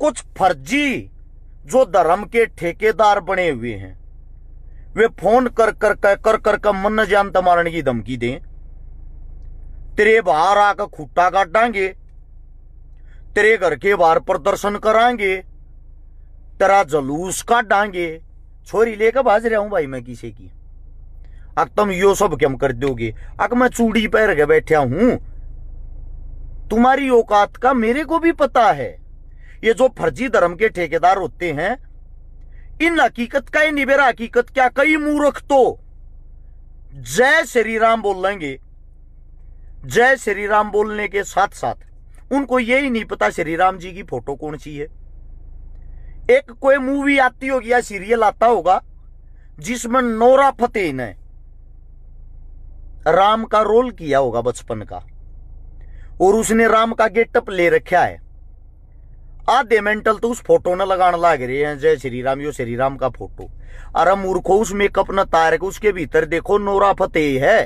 कुछ फर्जी जो धर्म के ठेकेदार बने हुए हैं वे फोन कर कर कर कर कर कर मन जानता मारने की धमकी दें तेरे बाहर आकर खुट्टा काटांगे तेरे घर के बाहर प्रदर्शन करांगे तेरा जलूस काटांगे छोरी लेकर भाज रहा हूं भाई मैं किसे की अक तुम यो सब क्यों कर दोगे अक मैं चूड़ी पैर के बैठा हूं तुम्हारी औकात का मेरे को भी पता है ये जो फर्जी धर्म के ठेकेदार होते हैं इन हकीकत का ही निबेरा हकीकत क्या कई मूर्ख तो जय श्री राम बोल लेंगे जय श्री राम बोलने के साथ साथ उनको ये ही नहीं पता श्री राम जी की फोटो कौन सी है एक कोई मूवी आती होगी या सीरियल आता होगा जिसमें नोरा फतेह ने राम का रोल किया होगा बचपन का और उसने राम का गेटअप ले रखा है आधे मेंटल तो उस फोटो ने लगा लाग रहे हैं जय श्री राम यो श्री राम का फोटो अरे मूर्खो उस मेकअप न तार के उसके भीतर देखो नोरा फतेह है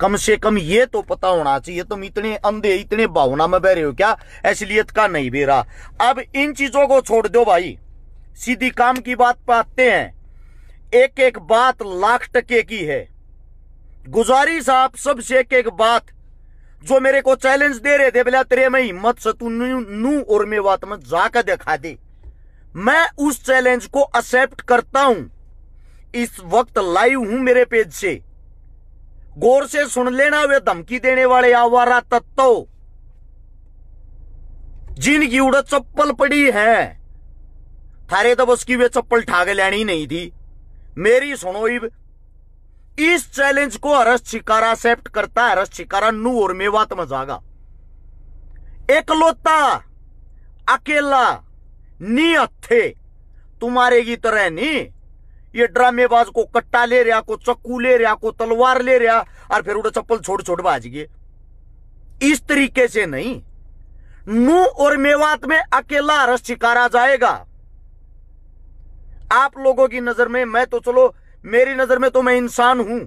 कम से कम ये तो पता होना चाहिए तुम इतने अंधे इतने भावना में बह रहे हो क्या असलियत का नहीं बेरा अब इन चीजों को छोड़ दो भाई सीधी काम की बात पर आते हैं एक एक बात लाख टके की है गुजारिश आप सबसे एक एक बात जो मेरे को चैलेंज दे रहे थे बोले तेरे में हिम्मत से तू नू और मे बात में जाकर दिखा दे मैं उस चैलेंज को एक्सेप्ट करता हूं इस वक्त लाइव हूं मेरे पेज से गौर से सुन लेना वे धमकी देने वाले आवारा तत्व जिनकी उड़ चप्पल पड़ी है थारे तो बस की वे चप्पल ठाग लेनी नहीं थी मेरी सुनो इस चैलेंज को हरस शिकारा एक्सेप्ट करता है हरस शिकारा नू और मेवात में मजागा एकलौता अकेला नी अथे तुम्हारे की तरह नी ये ड्रामेबाज को कट्टा ले रहा को चक्कू ले रहा को तलवार ले रहा और फिर उड़ा चप्पल छोड़ छोड़ बाज गए इस तरीके से नहीं नू और मेवात में अकेला रस शिकारा जाएगा आप लोगों की नजर में मैं तो चलो मेरी नजर में तो मैं इंसान हूं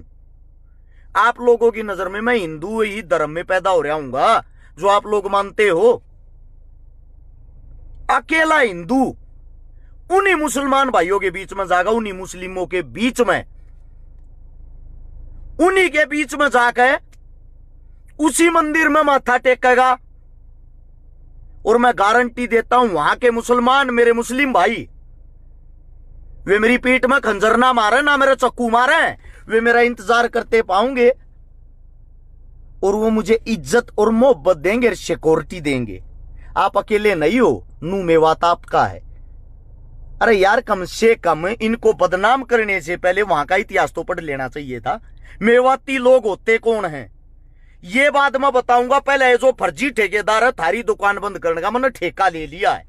आप लोगों की नजर में मैं हिंदू ही धर्म में पैदा हो रहा हूंगा जो आप लोग मानते हो अकेला हिंदू उन्हीं मुसलमान भाइयों के बीच में जाकर उन्हीं मुस्लिमों के बीच में उन्हीं के बीच में जाकर उसी मंदिर में माथा टेकेगा और मैं गारंटी देता हूं वहां के मुसलमान मेरे मुस्लिम भाई वे मेरी पीठ में खंजर ना मारे ना मेरे चक्कू मारे वे मेरा इंतजार करते पाऊंगे और वो मुझे इज्जत और मोहब्बत देंगे और सिक्योरिटी देंगे आप अकेले नहीं हो नू मेवात आपका है अरे यार कम से कम इनको बदनाम करने से पहले वहां का इतिहास तो पढ़ लेना चाहिए था मेवाती लोग होते कौन हैं ये बात मैं बताऊंगा पहले जो फर्जी ठेकेदार है थारी दुकान बंद करने का मैंने ठेका ले लिया है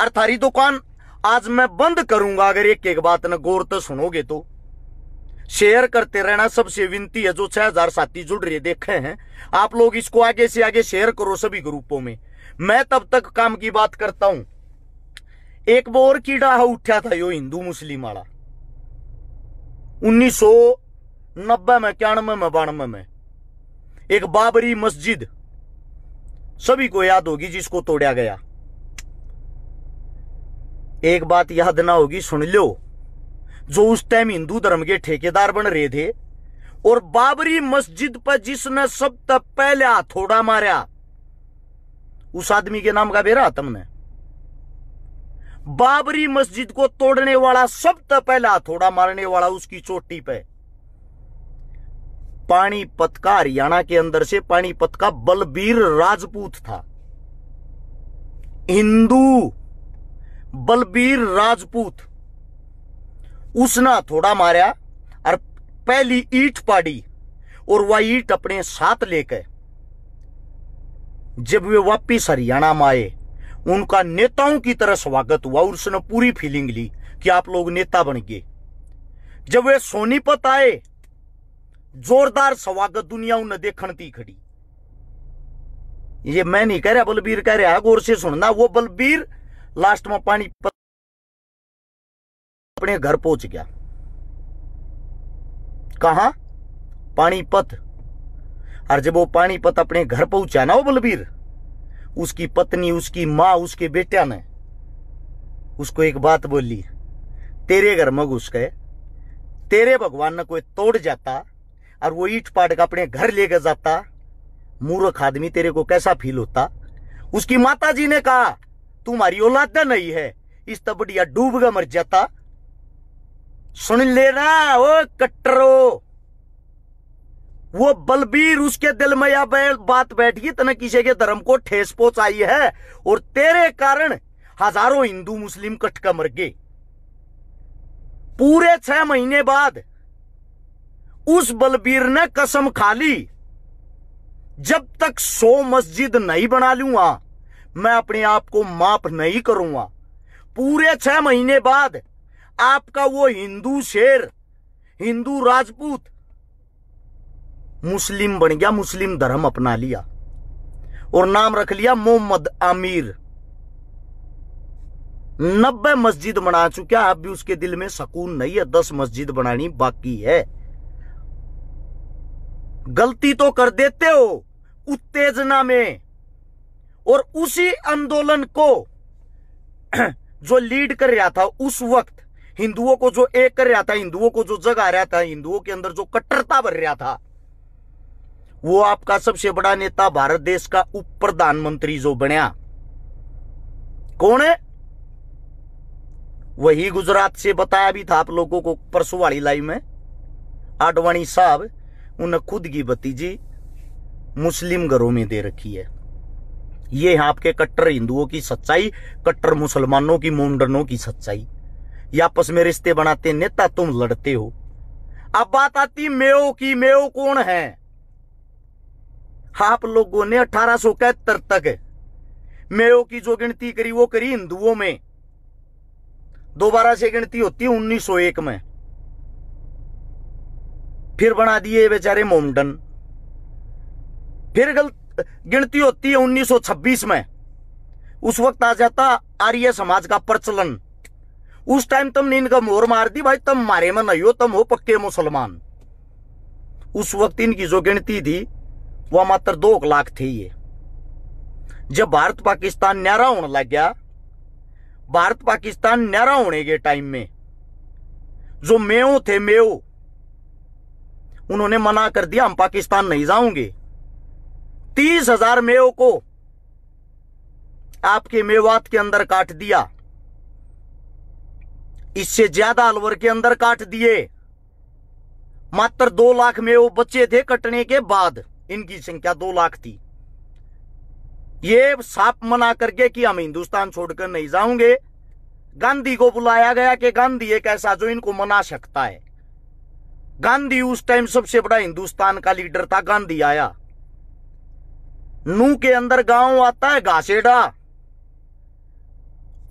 और थारी दुकान आज मैं बंद करूंगा अगर एक एक बात न गौर तो सुनोगे तो शेयर करते रहना सबसे विनती है जो छह हजार साथी जुड़ रहे देखे हैं आप लोग इसको आगे से आगे शेयर करो सभी ग्रुपों में मैं तब तक काम की बात करता हूं एक बोर कीड़ा हाँ उठा था यो हिंदू मुस्लिम वाला उन्नीस सौ नब्बे में इक्यानवे में बानवे में एक बाबरी मस्जिद सभी को याद होगी जिसको तोड़ा गया एक बात याद ना होगी सुन लो जो उस टाइम हिंदू धर्म के ठेकेदार बन रहे थे और बाबरी मस्जिद पर जिसने सब तब पहले थोड़ा मारा उस आदमी के नाम का बेरा तमने बाबरी मस्जिद को तोड़ने वाला सब तो पहला थोड़ा मारने वाला उसकी चोटी पे पानीपत का हरियाणा के अंदर से पानीपत का बलबीर राजपूत था हिंदू बलबीर राजपूत उसने थोड़ा मारिया और पहली ईट पाड़ी और वह ईट अपने साथ लेकर जब वे वापिस हरियाणा में आए उनका नेताओं की तरह स्वागत हुआ और उसने पूरी फीलिंग ली कि आप लोग नेता बन गए जब वे सोनीपत आए जोरदार स्वागत दुनिया उन्हें देखती खड़ी ये मैं नहीं कह रहा बलबीर कह रहा गौर से सुनना वो बलबीर लास्ट पानी पत अपने घर पहुंच गया कहा पानीपत और जब वो पानीपत अपने घर पहुंचा ना वो बलबीर उसकी पत्नी उसकी मां उसके बेटा ने उसको एक बात बोली तेरे घर में घुस गए तेरे भगवान ने कोई तोड़ जाता और वो ईट पाट का अपने घर लेकर जाता मूर्ख आदमी तेरे को कैसा फील होता उसकी माता जी ने कहा तुम्हारी औलादा नहीं है इस तबड़िया तो डूब गया मर जाता सुन लेना ओ कट्टरो वो बलबीर उसके दिल में यह बात बैठ गई तने किसी के धर्म को ठेस पहुंचाई है और तेरे कारण हजारों हिंदू मुस्लिम कटका मर गए पूरे छह महीने बाद उस बलबीर ने कसम खा ली जब तक सौ मस्जिद नहीं बना लूंगा मैं अपने आप को माफ नहीं करूंगा पूरे छह महीने बाद आपका वो हिंदू शेर हिंदू राजपूत मुस्लिम बन गया मुस्लिम धर्म अपना लिया और नाम रख लिया मोहम्मद आमिर नब्बे मस्जिद बना चुका आप भी उसके दिल में सकून नहीं है दस मस्जिद बनानी बाकी है गलती तो कर देते हो उत्तेजना में और उसी आंदोलन को जो लीड कर रहा था उस वक्त हिंदुओं को जो एक कर रहा था हिंदुओं को जो जगा रहा था हिंदुओं के अंदर जो कट्टरता भर रहा था वो आपका सबसे बड़ा नेता भारत देश का उप प्रधानमंत्री जो बनया कौन है वही गुजरात से बताया भी था आप लोगों को परसों वाली लाइव में आडवाणी साहब उन्हें खुद की भतीजी मुस्लिम घरों में दे रखी है ये है आपके कट्टर हिंदुओं की सच्चाई कट्टर मुसलमानों की मोमडनों की सच्चाई ये आपस में रिश्ते बनाते नेता तुम लड़ते हो अब बात आती मेयो की मेयो कौन है आप लोगों ने अठारह सौ तक मेयो की जो गिनती करी वो करी हिंदुओं में दोबारा से गिनती होती है 1901 में फिर बना दिए बेचारे मोमडन फिर गलत गिनती होती है 1926 में उस वक्त आ जाता आर्य समाज का प्रचलन उस टाइम तुमने इनका मोर मार दी भाई तुम मारे में नहीं हो तुम हो पक्के मुसलमान उस वक्त इनकी जो गिनती थी वह मात्र दो लाख थी ये जब भारत पाकिस्तान न्यारा होने लग गया भारत पाकिस्तान न्यारा होने के टाइम में जो मेो थे मेो उन्होंने मना कर दिया हम पाकिस्तान नहीं जाऊंगे तीस हजार मेवों को आपके मेवात के अंदर काट दिया इससे ज्यादा अलवर के अंदर काट दिए मात्र दो लाख मेव बचे थे कटने के बाद इनकी संख्या दो लाख थी ये साफ मना करके कि हम हिंदुस्तान छोड़कर नहीं जाऊंगे गांधी को बुलाया गया कि गांधी एक ऐसा जो इनको मना सकता है गांधी उस टाइम सबसे बड़ा हिंदुस्तान का लीडर था गांधी आया नू के अंदर गांव आता है घासेडा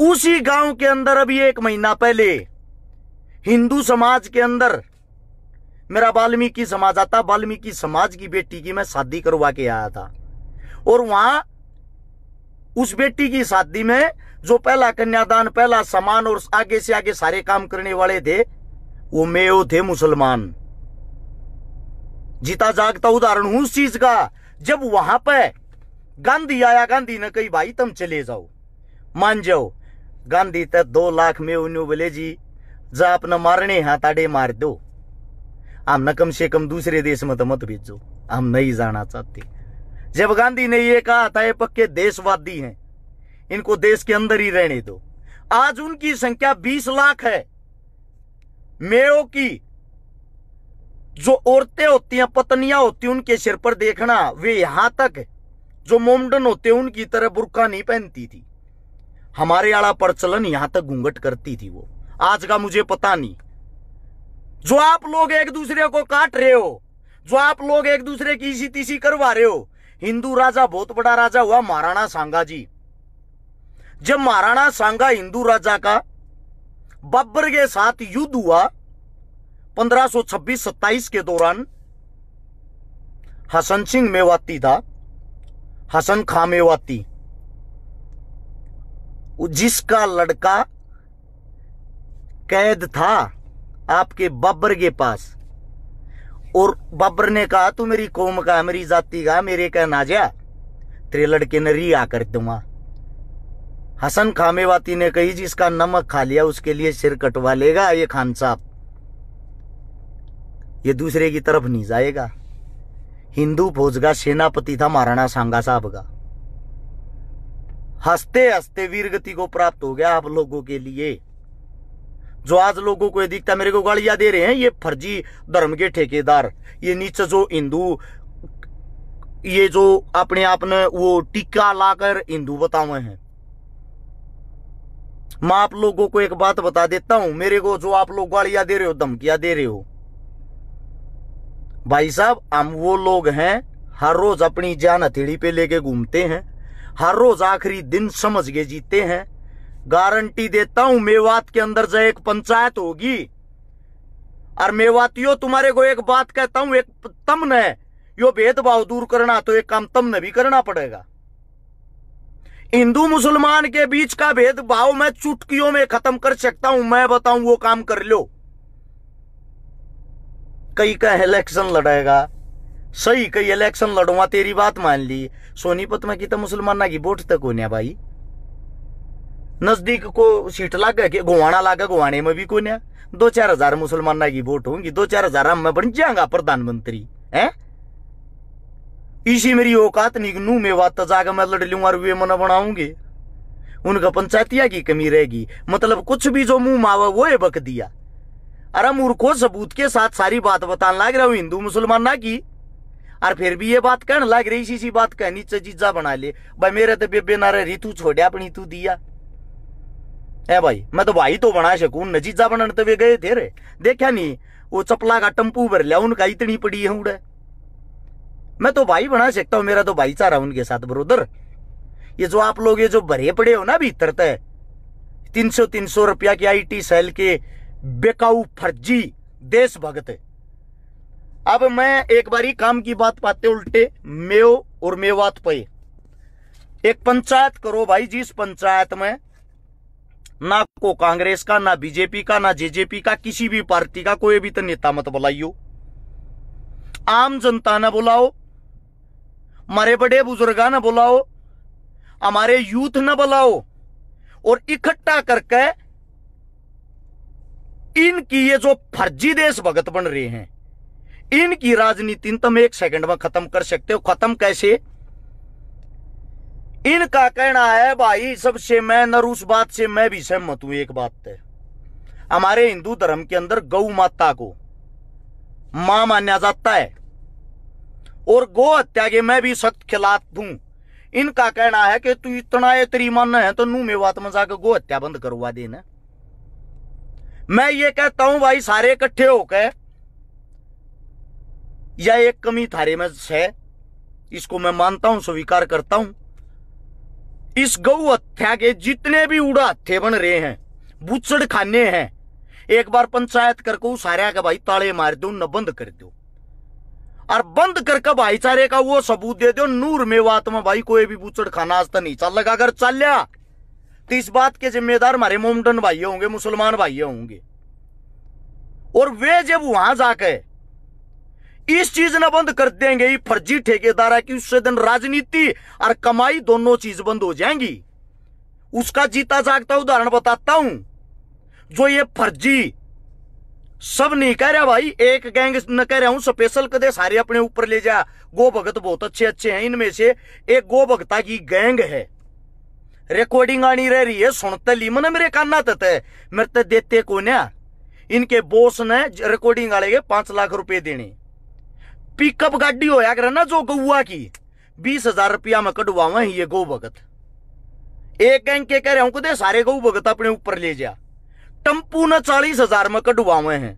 उसी गांव के अंदर अभी एक महीना पहले हिंदू समाज के अंदर मेरा वाल्मीकि समाज आता वाल्मीकि समाज की बेटी की मैं शादी करवा के आया था और वहां उस बेटी की शादी में जो पहला कन्यादान पहला समान और आगे से आगे सारे काम करने वाले थे वो मेयो थे मुसलमान जीता जागता उदाहरण हूं उस चीज का जब वहां पर गांधी आया गांधी ने कही भाई तुम चले जाओ मान जाओ गांधी तो दो लाख में उन्हें बोले जी जा अपना मारने हाथ ताड़े मार दो हम न कम से कम दूसरे देश में तो मत भेजो हम नहीं जाना चाहते जब गांधी ने ये कहा था ये पक्के देशवादी हैं इनको देश के अंदर ही रहने दो आज उनकी संख्या 20 लाख है मेयो की जो औरतें होती हैं पत्नियां होती हैं उनके सिर पर देखना वे यहां तक जो मोमडन होते उनकी तरह बुरका नहीं पहनती थी हमारे आड़ा प्रचलन यहां तक घूंघट करती थी वो आज का मुझे पता नहीं जो आप लोग एक दूसरे को काट रहे हो जो आप लोग एक दूसरे की इसी तीसी करवा रहे हो हिंदू राजा बहुत बड़ा राजा हुआ महाराणा सांगा जी जब महाराणा सांगा हिंदू राजा का बब्बर के साथ युद्ध हुआ 1526-27 के दौरान हसन सिंह मेवाती था हसन खामेवाती जिसका लड़का कैद था आपके बब्बर के पास और बब्बर ने कहा तू मेरी कौम का मेरी जाति का मेरे का जा तेरे लड़के ने री कर दूंगा हसन खामेवाती ने कही जिसका नमक खा लिया उसके लिए सिर कटवा लेगा ये खान साहब ये दूसरे की तरफ नहीं जाएगा हिंदू फौज का सेनापति था महाराणा सांगा साहब का हंसते हंसते वीर गति को प्राप्त हो गया आप लोगों के लिए जो आज लोगों को दिखता मेरे को गालियां दे रहे हैं ये फर्जी धर्म के ठेकेदार ये नीचे जो हिंदू ये जो अपने आप ने वो टीका लाकर हिंदू बतावे हैं मैं आप लोगों को एक बात बता देता हूं मेरे को जो आप लोग गालियां दे रहे हो धमकियां दे रहे हो भाई साहब हम वो लोग हैं हर रोज अपनी जान हथेड़ी पे लेके घूमते हैं हर रोज आखिरी दिन समझ के जीते हैं गारंटी देता हूं मेवात के अंदर जो एक पंचायत होगी और मेवातियों तुम्हारे को एक बात कहता हूं एक तम ने यो भेदभाव दूर करना तो एक काम तम ने भी करना पड़ेगा हिंदू मुसलमान के बीच का भेदभाव मैं चुटकियों में खत्म कर सकता हूं मैं बताऊं वो काम कर लो कई का इलेक्शन लड़ेगा सही कई इलेक्शन लड़ूंगा तेरी बात मान ली सोनीपत में की तो मुसलमान ना की वोट तक है भाई नजदीक को सीट लागे कि गोवाना लागे गोवाने में भी कौन है दो चार हजार मुसलमान ना की वोट होंगी दो चार हजार हम मैं बन जाऊंगा प्रधानमंत्री है इसी मेरी औकात नू में बात जाकर मैं लड़ लूंगा वे मना बनाऊंगे उनका पंचायतिया की कमी रहेगी मतलब कुछ भी जो मुंह मावा वो बक दिया अरे मूर्खो सबूत के साथ सारी बात बताने लग रहा हूँ हिंदू मुसलमान ना की और फिर भी ये बात कहने लग रही इसी बात कहनी चीजा बना ले भाई मेरे तो बेबे नारे रितु तू अपनी तू दिया है भाई मैं तो भाई तो बना सकूं नजीजा बनन तो वे गए थे रे देखा नहीं वो चपला का टम्पू भर लिया उनका इतनी पड़ी है उड़े मैं तो भाई बना सकता हूँ मेरा तो भाईचारा उनके साथ बरोदर ये जो आप लोग ये जो भरे पड़े हो ना भीतर तय तीन सौ तीन सौ रुपया की आई टी सेल के बेकाऊ फर्जी देशभक्त अब मैं एक बारी काम की बात पाते उल्टे मेव और मेवात पे एक पंचायत करो भाई जिस पंचायत में ना को कांग्रेस का ना बीजेपी का ना जेजेपी का किसी भी पार्टी का कोई भी तो नेता मत बुलाइयो आम जनता ना बुलाओ हमारे बड़े बुजुर्गा ना बुलाओ हमारे यूथ ना बुलाओ और इकट्ठा करके इनकी ये जो फर्जी देश भगत बन रहे हैं इनकी राजनीति तुम एक सेकंड में खत्म कर सकते हो खत्म कैसे इनका कहना है भाई सबसे मैं नर उस बात से मैं भी सहमत हूं एक बात है हमारे हिंदू धर्म के अंदर गौ माता को मां माना जाता है और गो हत्या के मैं भी सख्त खिलाफ हूं इनका कहना है कि तू इतना ये तेरी मन है तो नू में बात में जाकर गो हत्या बंद करवा देना मैं ये कहता हूं भाई सारे इकट्ठे होकर या एक कमी थारे में से इसको मैं मानता हूं स्वीकार करता हूं इस गौ हत्या के जितने भी उड़ा हत्थे बन रहे हैं बुचड़ खाने हैं एक बार पंचायत करके सारे का भाई ताले मार दो न बंद कर दो और बंद करके भाईचारे का वो सबूत दे दो नूर मेवात में भाई कोई भी बुचड़ खाना आज तक नहीं चल लगा अगर चल लिया तो इस बात के जिम्मेदार हमारे मोमडन भाई होंगे मुसलमान भाई होंगे और वे जब वहां जाकर इस चीज ना बंद कर देंगे ये फर्जी है की उससे दिन राजनीति और कमाई दोनों चीज बंद हो जाएंगी उसका जीता जागता उदाहरण बताता हूं जो ये फर्जी सब नहीं कह रहा भाई एक गैंग न कह रहा हूं स्पेशल कदे सारे अपने ऊपर ले जा गो भगत बहुत अच्छे अच्छे हैं इनमें से एक गो भगता की गैंग है रिकॉर्डिंग आनी रह रही है सुनते मन मेरे काना तते मेरे ते देते कोने इनके बोस ने रिकॉर्डिंग वाले के पांच लाख रुपए देने पिकअप गाड़ी होया करे ना जो गौआ की बीस हजार रुपया में कटवा ये गौ भगत एक गैंग के कह रहे हूं दे सारे गौ भगत अपने ऊपर ले जा टम्पू ने चालीस हजार में कटवा हैं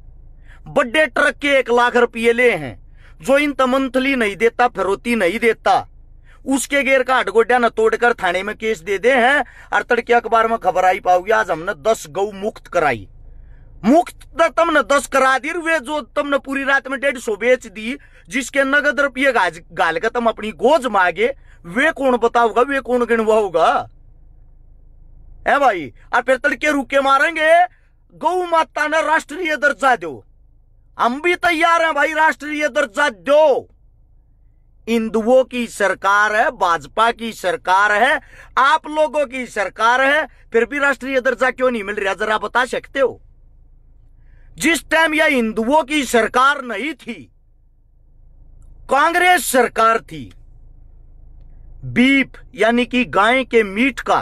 बड़े ट्रक के एक लाख रुपये ले हैं जो इन तो मंथली नहीं देता फिरौती नहीं देता उसके गेर का हटगोटिया न तोड़कर थाने में केस दे दे हैं और तड़के अखबार में खबर आई पाओगी आज हमने दस गऊ मुक्त कराई मुक्त तो न दस करा दी वे जो तुमने पूरी रात में डेढ़ सौ बेच दी जिसके नगद रुपये गाल का तुम अपनी गोज मांगे वे कौन बताओगा वे कौन गिनवा होगा है भाई और फिर तड़के रुके मारेंगे गौ माता ने राष्ट्रीय दर्जा दो हम भी तैयार हैं भाई राष्ट्रीय दर्जा दो हिंदुओं की सरकार है भाजपा की सरकार है आप लोगों की सरकार है फिर भी राष्ट्रीय दर्जा क्यों नहीं मिल रहा जरा बता सकते हो जिस टाइम यह हिंदुओं की सरकार नहीं थी कांग्रेस सरकार थी बीफ यानी कि गाय के मीट का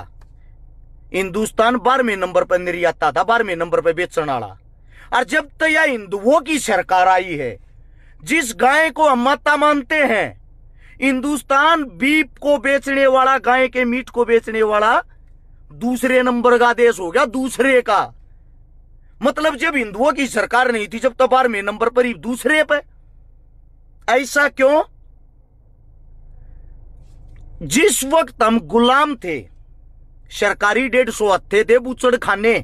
हिंदुस्तान बारहवें नंबर पर निर्यात था बारहवें नंबर पर बेचने वाला और जब तक यह हिंदुओं की सरकार आई है जिस गाय को हम माता मानते हैं हिंदुस्तान बीप को बेचने वाला गाय के मीट को बेचने वाला दूसरे नंबर का देश हो गया दूसरे का मतलब जब हिंदुओं की सरकार नहीं थी जब तब तो बारहवें नंबर पर ही दूसरे पे ऐसा क्यों जिस वक्त हम गुलाम थे सरकारी डेढ़ सौ हथे थे बूचड़ खाने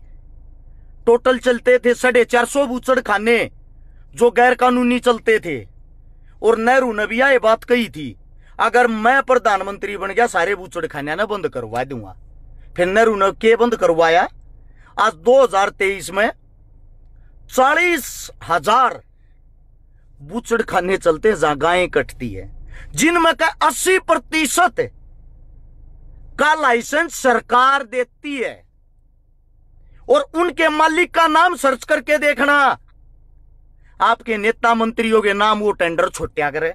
टोटल चलते थे साढ़े चार सौ बूचड़ खाने जो गैर कानूनी चलते थे और नेहरू ने भी यह बात कही थी अगर मैं प्रधानमंत्री बन गया सारे बूचड़ खाने ना बंद करवा दूंगा फिर नेहरू ने के बंद करवाया आज 2023 में चालीस हजार बूचड़ खाने चलते जहां गायें कटती है जिनमें का अस्सी प्रतिशत का लाइसेंस सरकार देती है और उनके मालिक का नाम सर्च करके देखना आपके नेता मंत्रियों के नाम वो टेंडर छोटे करे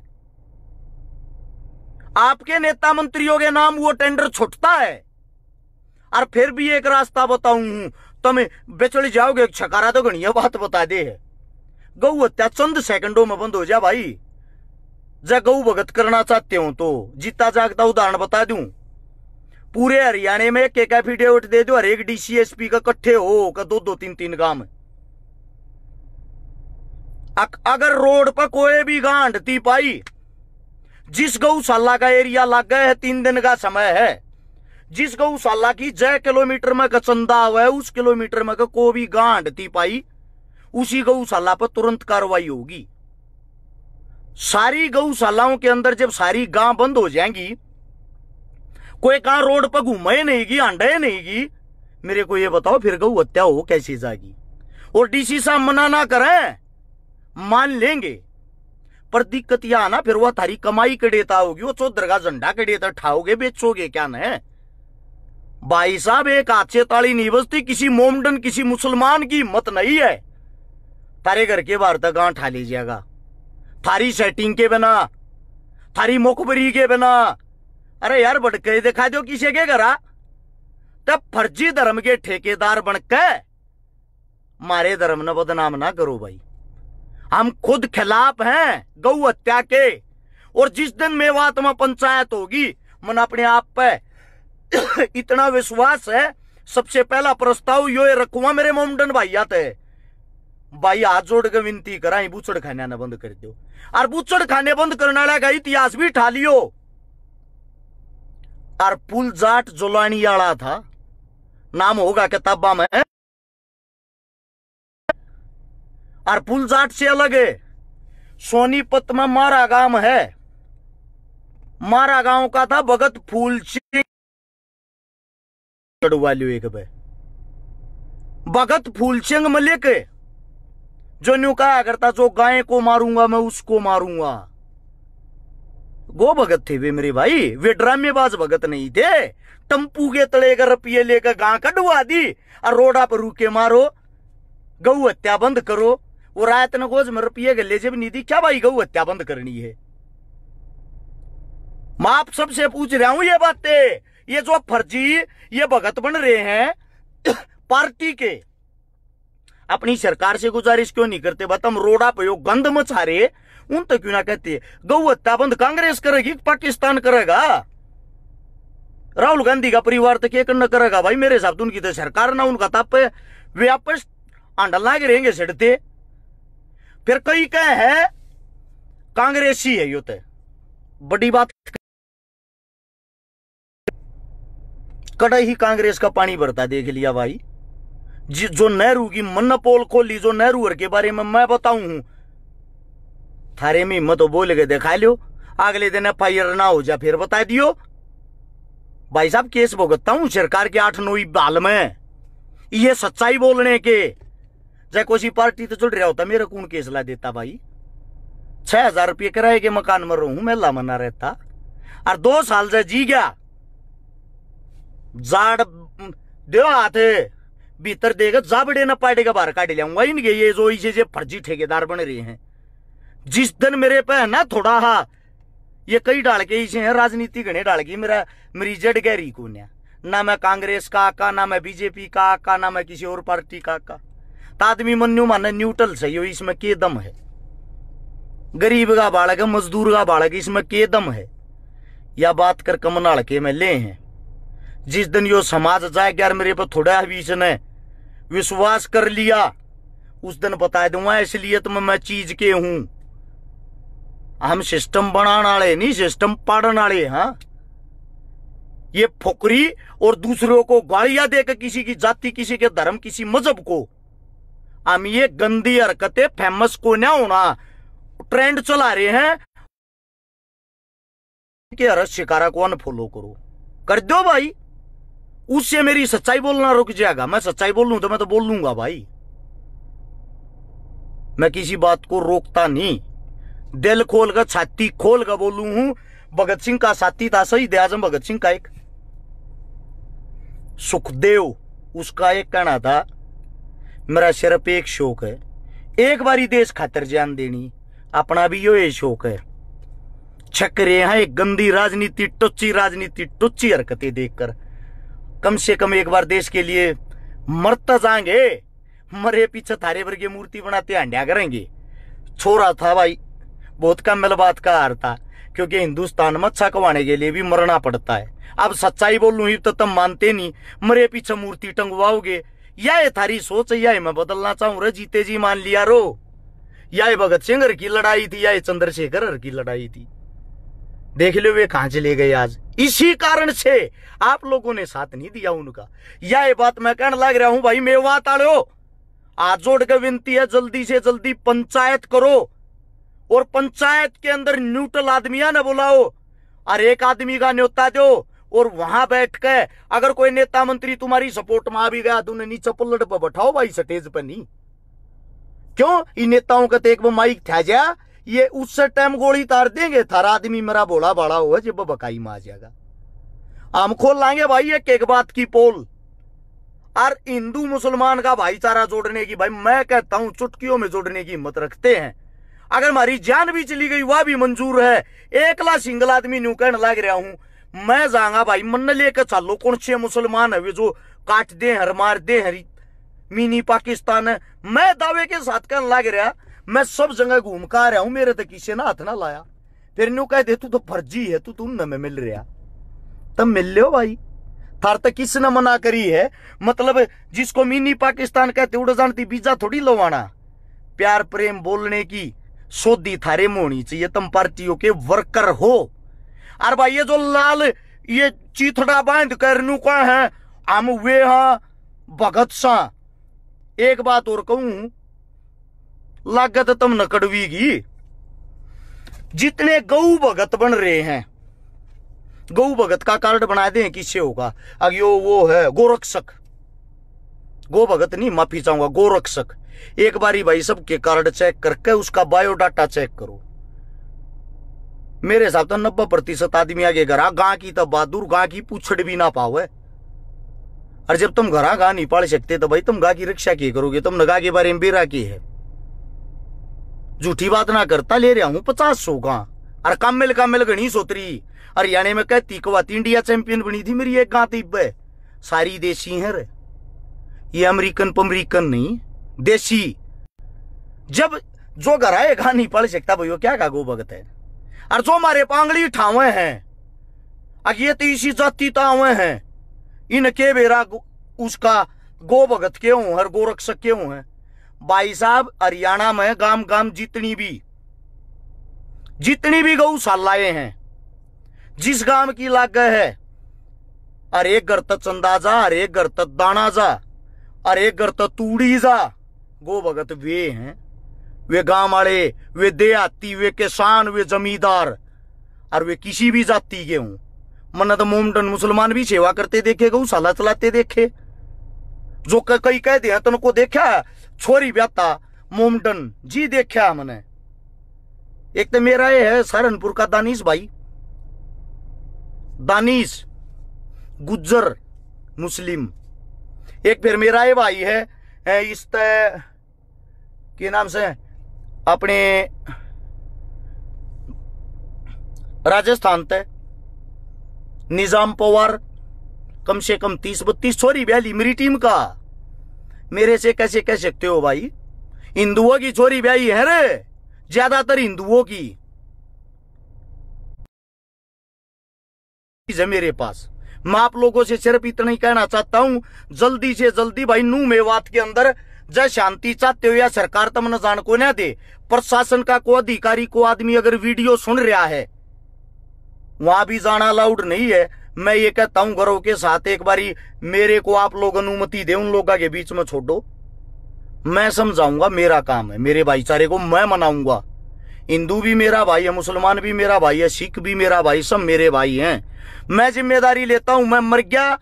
आपके नेता मंत्रियों के नाम वो टेंडर छुटता है और फिर भी एक रास्ता बताऊ तुम बेचड़ जाओगे छकारा तो घनिया बात बता दे गऊ हत्या चंद सेकंडो में बंद हो जा भाई जब गऊ भगत करना चाहते हो तो जीता जागता उदाहरण बता दू पूरे हरियाणा में एक एक एफिडेविट दे दो हर एक डीसीएसपी का कट्ठे हो का दो दो तीन तीन गांव अगर रोड पर कोई भी गांड ती पाई जिस गौशाला का एरिया लग गया है तीन दिन का समय है जिस गौशाला की जय किलोमीटर में का चंदा हुआ है उस किलोमीटर में का को भी गांड थी पाई उसी गौशाला पर तुरंत कार्रवाई होगी सारी गौशालाओं के अंदर जब सारी गां बंद हो जाएंगी कोई कहा रोड पर घूमे नहीं गी ही नहीं गी मेरे को ये बताओ फिर गौ हत्या हो कैसे जाएगी और डीसी साहब मना ना करें मान लेंगे पर दिक्कत यह आना फिर वह थारी कमाई के डेता होगी वो चो का झंडा के डेता ठाओगे बेचोगे क्या न भाई साहब एक आचे ताली नहीं बजती किसी मोमडन किसी मुसलमान की मत नहीं है तारे घर के बाहर तक गांव ठा लीजिएगा थारी सेटिंग के बिना थारी मुखबरी के बिना अरे यार बड़के दिखा दो किसी के घर तब फर्जी धर्म के ठेकेदार बनकर मारे धर्म ने बदनाम ना करो भाई हम खुद खिलाफ हैं गौ हत्या के और जिस दिन में पंचायत होगी मन अपने आप पे इतना विश्वास है सबसे पहला प्रस्ताव यो रखूंगा मेरे मोमडन भाई आते भाई हाथ जोड़ के विनती करा बुचड़ बूचड़ खाने ना बंद कर दो और बुचड़ खाने बंद करने वाला का इतिहास भी ठा लियो और पुल जाट जोलानी आला था नाम होगा किताबा में और पुलजाट से अलग है सोनीपत में मारा गांव है मारा गांव का था भगत फूल सिंह एक बे भगत फूल सिंह में लेके जो न्यू कहा करता जो गाय को मारूंगा मैं उसको मारूंगा गो भगत थे वे मेरे भाई वे ड्रामेबाज भगत नहीं थे टम्पू के तले कर रपिए लेकर गांव कटवा दी और रोडा पर रुके मारो गऊ हत्या बंद करो और आयतन गोज मरपिए गले जब निधि क्या भाई गऊ हत्या बंद करनी है मैं आप सबसे पूछ रहा हूं ये बातें ये जो फर्जी ये भगत बन रहे हैं पार्टी के अपनी सरकार से गुजारिश क्यों नहीं करते बता हम रोड़ा पे गंध मचा रहे उन तो क्यों ना कहते गऊ हत्या बंद कांग्रेस करेगी पाकिस्तान करेगा राहुल गांधी का परिवार तो क्या करना करेगा भाई मेरे हिसाब से उनकी तो सरकार ना उनका तप आपस आंडल ना गिरेंगे सड़ते फिर कई कह है कांग्रेसी है यो बड़ी बात कड़े ही कांग्रेस का पानी भरता देख लिया भाई जो नेहरू की मन पोल खोली जो नेहरू के बारे में मैं बताऊं हूं थारे में हिम्मत बोल के दिखा लियो अगले दिन एफ आई आर ना हो जा फिर बता दियो भाई साहब केस भुगतता हूं सरकार के आठ नोई बाल में ये सच्चाई बोलने के जैकोसी पार्टी तो चल रहा होता मेरा कौन केस ला देता भाई छह हजार रुपये किराए के मकान में रहू मैं ला मना रहता और दो साल से जी गया जाड़ दो हाथ भीतर देगा जाबड़े ना पाटेगा बाहर काट लियाऊंगा इनके ये जो इसे जो फर्जी ठेकेदार बन रहे हैं जिस दिन मेरे पे ना थोड़ा हा ये कई डाल के इसे हैं राजनीति घने डाल के मेरा मेरी जड़ गहरी कौन है ना मैं कांग्रेस का आका ना मैं बीजेपी का आका ना मैं किसी और पार्टी का आका तादमी मनु माना न्यूट्रल सही हो इसमें के दम है गरीब का बालक है मजदूर का बालक इसमें के दम है या बात कर कम के में ले हैं जिस दिन यो समाज जाए यार मेरे पर थोड़ा है ने विश्वास कर लिया उस दिन बता दूंगा इसलिए तो मैं चीज के हूं हम सिस्टम बनाने वाले नहीं सिस्टम पाड़न वाले हाँ ये फुकरी और दूसरों को गालियां देकर किसी की जाति किसी के धर्म किसी मजहब को हम ये गंदी हरकतें फेमस को ना होना ट्रेंड चला रहे हैं कि अरे शिकारा को अनफॉलो करो कर दो भाई उससे मेरी सच्चाई बोलना रुक जाएगा मैं सच्चाई बोलूं तो मैं तो बोल लूंगा भाई मैं किसी बात को रोकता नहीं दिल खोल कर छाती खोल कर बोलू हूं भगत सिंह का साथी था सही दयाजम भगत सिंह का एक सुखदेव उसका एक कहना था मेरा सिर्फ एक शौक है एक बारी देश खातर जान देनी अपना भी यो ये शौक है छक रहे हैं गंदी राजनीति टुच्ची राजनीति टुच्ची हरकतें देखकर कम से कम एक बार देश के लिए मरता जाएंगे मरे पीछे थारे भर की मूर्ति बनाते अंड्या करेंगे छोरा था भाई बहुत कम मिल बात का हार था क्योंकि हिंदुस्तान में अच्छा कमाने के लिए भी मरना पड़ता है अब सच्चाई बोलूं ही तो तुम मानते नहीं मरे पीछे मूर्ति टंगवाओगे यह थारी सोच यह मैं बदलना चाहूं रे जीते जी मान लिया रो यह भगत सिंह की लड़ाई थी यह चंद्रशेखर की लड़ाई थी देख लो वे कहां चले गए आज इसी कारण से आप लोगों ने साथ नहीं दिया उनका यह बात मैं कहने लग रहा हूं भाई मेवा ताड़ो आज जोड़ के विनती है जल्दी से जल्दी पंचायत करो और पंचायत के अंदर न्यूट्रल आदमिया ने बुलाओ और एक आदमी का न्योता दो और वहां बैठ के अगर कोई नेता मंत्री तुम्हारी सपोर्ट में आ भी गया तुमने तो नीचे पलट पर बैठाओ भाई स्टेज पर नहीं क्यों इन नेताओं का तो एक माइक था जा ये उस टाइम गोली तार देंगे थारा आदमी मेरा बोला बाड़ा हुआ जब बकाई में आ जाएगा हम खोल लाएंगे भाई एक एक बात की पोल और हिंदू मुसलमान का भाईचारा जोड़ने की भाई मैं कहता हूं चुटकियों में जोड़ने की हिम्मत रखते हैं अगर हमारी जान भी चली गई वह भी मंजूर है एकला सिंगल आदमी न्यू कहने लग रहा हूं मैं जांगा भाई मन लेकर चलो कौन छे मुसलमान है जो काट दे हर मार दे हरी मिनी पाकिस्तान है मैं दावे के साथ कहने लग रहा मैं सब जगह घूम का रहा हूं मेरे तो किसी ना हाथ ना लाया फिर न्यू कह दे तू तो फर्जी है तू तू न मैं मिल रहा तब मिल लो भाई थार तक किसने मना करी है मतलब जिसको मिनी पाकिस्तान कहते उड़ जानती बीजा थोड़ी लवाना प्यार प्रेम बोलने की सोदी थारे मोनी चाहिए तुम पार्टियों के वर्कर हो अरे भाई ये जो लाल ये चीथड़ा बांध करनू का है हम वे हाँ भगत सा एक बात और कहू लागत तम नकड़वीगी जितने गऊ भगत बन रहे हैं गऊ भगत का कार्ड बना दे किससे होगा यो वो है गोरक्षक गो भगत नहीं माफी चाहूंगा गोरक्षक एक बारी भाई सब के कार्ड चेक करके उसका बायोडाटा चेक करो मेरे हिसाब तो नब्बे प्रतिशत आदमी आगे घरा गां की तब तो बहादुर गां की पूछड़ भी ना पाओ है और जब तुम घरा गां नहीं पाल सकते तो भाई तुम गां की रक्षा की करोगे तुम नगा के बारे में बेरा की है झूठी बात ना करता ले रहा हूं पचास सौ गां और कामिल कामिल गणी सोतरी हरियाणा में कहती कवाती तो इंडिया चैंपियन बनी थी मेरी एक गां तीब सारी देसी है ये अमेरिकन पमरीकन नहीं देसी जब जो घर गां नहीं पढ़ सकता भाई वो क्या गागो गो भगत है और जो मारे पांगड़ी ठावे हैं अग ये तीसी जाति तावे हैं इनके बेरा उसका गो भगत के हूँ हर गोरक्षक के है भाई साहब हरियाणा में गांव गांव जितनी भी जितनी भी गौशालाएं हैं जिस गांव की लाग है अरे घर तक चंदा जा अरे घर तक दाना जा अरे घर तक तूड़ी जा गो भगत वे हैं वे गांव वाले वे देहाती वे किसान वे जमींदार और वे किसी भी जाति के हों मन्नत मोमडन मुसलमान भी सेवा करते देखे गौशाला चलाते देखे जो कई कहते हैं तनको देखा छोरी ब्याता मोमडन जी देखा मैंने एक तो मेरा ये है सहारनपुर का दानिश भाई दानिश गुज्जर मुस्लिम एक फिर मेरा ये भाई है इस के नाम से अपने राजस्थान ते निजाम पवार कम से कम तीस बत्तीस छोरी ब्याली मेरी टीम का मेरे से कैसे कह सकते हो भाई हिंदुओं की छोरी ब्याई है रे ज्यादातर हिंदुओं की है मेरे पास मैं आप लोगों से सिर्फ इतना ही कहना चाहता हूं जल्दी से जल्दी भाई नू मेवात के अंदर जय शांति चाहते हो या सरकार तुमने जान को न दे प्रशासन का को अधिकारी को आदमी अगर वीडियो सुन रहा है वहां भी जाना अलाउड नहीं है मैं ये कहता हूं घरों के साथ एक बारी मेरे को आप लोग अनुमति दे उन लोगों के बीच में छोड़ो मैं समझाऊंगा मेरा काम है मेरे भाईचारे को मैं मनाऊंगा हिंदू भी मेरा भाई है मुसलमान भी मेरा भाई है सिख भी मेरा भाई सब मेरे भाई हैं मैं जिम्मेदारी लेता हूं मैं मर गया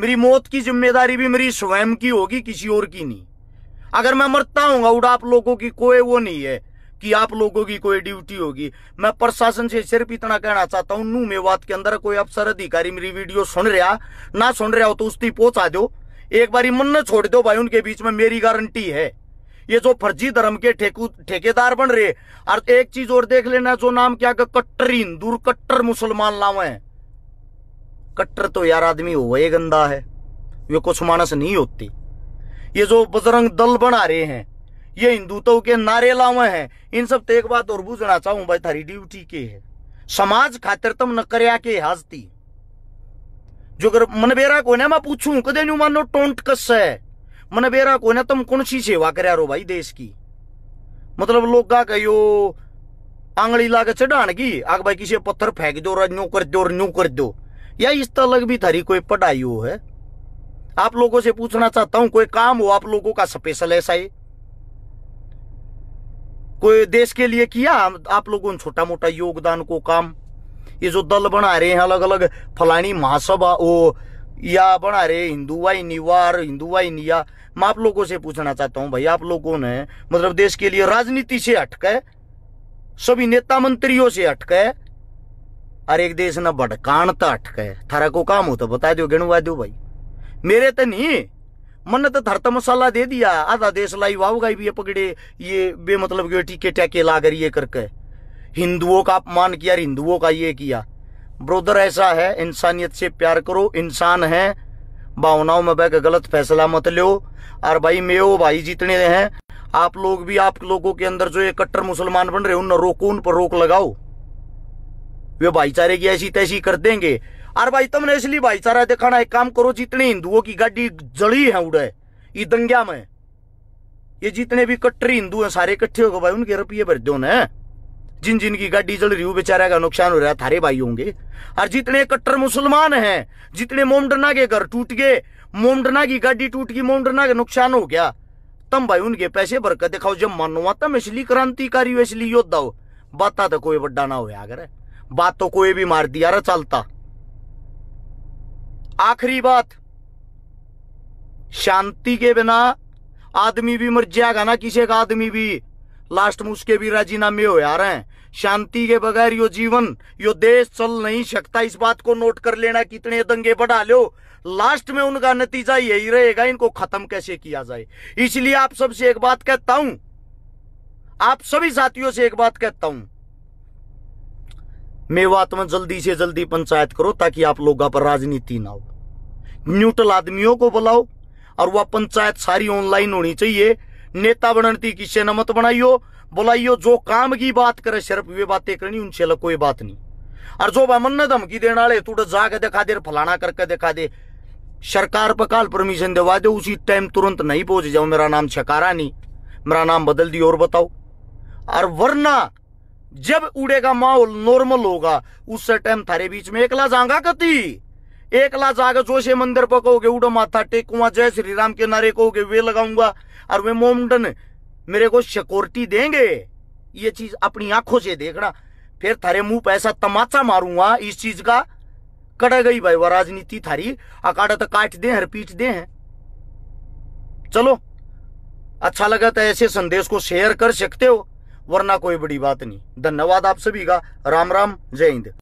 मेरी मौत की जिम्मेदारी भी मेरी स्वयं की होगी किसी और की नहीं अगर मैं मरता हूँ उड़ा आप लोगों की कोई वो नहीं है कि आप लोगों की कोई ड्यूटी होगी मैं प्रशासन से सिर्फ इतना कहना चाहता हूँ नू मेवाद के अंदर कोई अफसर अधिकारी मेरी वीडियो सुन रहा ना सुन रहा हो तो उसकी पहुंचा दो एक बारी मन न छोड़ दो भाई उनके बीच में मेरी गारंटी है ये जो फर्जी धर्म के ठेकेदार बन रहे और एक चीज और देख लेना जो नाम क्या कट्टर हिंदू कट्टर मुसलमान लाव है कट्टर तो यार आदमी हो हुए गंदा है वे कुछ मानस नहीं होती ये जो बजरंग दल बना रहे हैं ये हिंदुत्व तो के नारे लावे हैं इन सब तो एक बात और बुझना चाहूँ भाई थारी ड्यूटी के है समाज खातिर तुम न करया के हाजती जो अगर मनबेरा को ना मैं पूछू कदे नु मानो टोंट कस है मनबेरा को ना तुम कौन सी सेवा कर रो भाई देश की मतलब लोग का कहो आंगली लाग चढ़ाण की आग भाई किसी पत्थर फेंक दो और न्यू कर दो नू कर दो या इस तलक भी थारी कोई पढ़ाई हो है आप लोगों से पूछना चाहता हूं कोई काम हो आप लोगों का स्पेशल ऐसा ही कोई देश के लिए किया आप लोगों ने छोटा मोटा योगदान को काम ये जो दल बना रहे हैं अलग अलग फलानी महासभा ओ या बना रहे वाई निवार हिंदुवाई निया मैं आप लोगों से पूछना चाहता हूं भाई आप लोगों ने मतलब देश के लिए राजनीति से हटके सभी नेता मंत्रियों से हटके अरे एक देश ना भटकान तो अटके थारा को काम हो तो बता दो गिणवा दो भाई मेरे तो नहीं मन तो धरता मसाला दे दिया आधा देश लाई वाव गाई भी पकड़े ये बे मतलब के टीके टैके कर ये करके हिंदुओं का अपमान किया हिंदुओं का ये किया ब्रोदर ऐसा है इंसानियत से प्यार करो इंसान है भावनाओं में बह के गलत फैसला मत लो और भाई मे भाई जितने हैं आप लोग भी आप लोगों के अंदर जो ये कट्टर मुसलमान बन रहे उन रोको उन पर रोक लगाओ वे भाईचारे की ऐसी तैसी कर देंगे अरे भाई तुमने इसलिए भाईचारा दिखाना एक काम करो जितने हिंदुओं की गाड़ी जड़ी है उड़े ये दंग्या में ये जितने भी कट्टरी हिंदू है सारे इकट्ठे हो गए भाई उनके रुपये भर दो ना जिन जिनकी गाड़ी जल रही हो बेचारा का नुकसान हो रहा है थारे भाई होंगे और जितने कट्टर मुसलमान हैं जितने मोमडना के घर टूट गए मोमडना की गाड़ी टूट गई मोमडना का नुकसान हो गया तम भाई उनके पैसे भरकर दिखाओ जब मानो तम इसलिए क्रांतिकारी हो इसलिए योद्धा हो बात तो कोई बड्डा ना हो अगर बातों को कोई भी मार दिया रहा चलता आखिरी बात शांति के बिना आदमी भी मर जाएगा ना किसी का आदमी भी लास्ट में उसके भी राजीनामे हो आ रहे हैं शांति के बगैर यो जीवन यो देश चल नहीं सकता इस बात को नोट कर लेना कितने दंगे बढ़ा लो लास्ट में उनका नतीजा यही रहेगा इनको खत्म कैसे किया जाए इसलिए आप सबसे एक बात कहता हूं आप सभी साथियों से एक बात कहता हूं मेवात में जल्दी से जल्दी पंचायत करो ताकि आप लोगों पर राजनीति ना हो न्यूट्रल आदमियों को बुलाओ और वह पंचायत सारी ऑनलाइन होनी चाहिए नेता बनती किससे न मत बनाइयो बुलाइयो जो काम की बात करे सिर्फ वे बातें करनी उनसे अलग कोई बात नहीं और जो भाई मन धमकी देने वाले तू तो जाके दिखा दे फलाना करके दिखा दे सरकार पर काल परमिशन दवा दे उसी टाइम तुरंत नहीं पहुंच जाओ मेरा नाम छकारा नहीं मेरा नाम बदल दियो और बताओ और वरना जब उड़ेगा माहौल नॉर्मल होगा उस टाइम थारे बीच में एकला जागा कति एकला जाकर जोशे मंदिर पर कहोगे उड़ो माथा टेकूंगा जय श्री राम के नारे कहोगे वे लगाऊंगा और वे मोमडन मेरे को सिक्योरिटी देंगे ये चीज अपनी आंखों से देखना फिर थारे मुंह पर ऐसा तमाचा मारूंगा इस चीज का कटा गई भाई वह राजनीति थारी अकाड़ा तो काट दे हर पीट दे हैं चलो अच्छा लगा तो ऐसे संदेश को शेयर कर सकते हो वरना कोई बड़ी बात नहीं धन्यवाद आप सभी का राम राम जय हिंद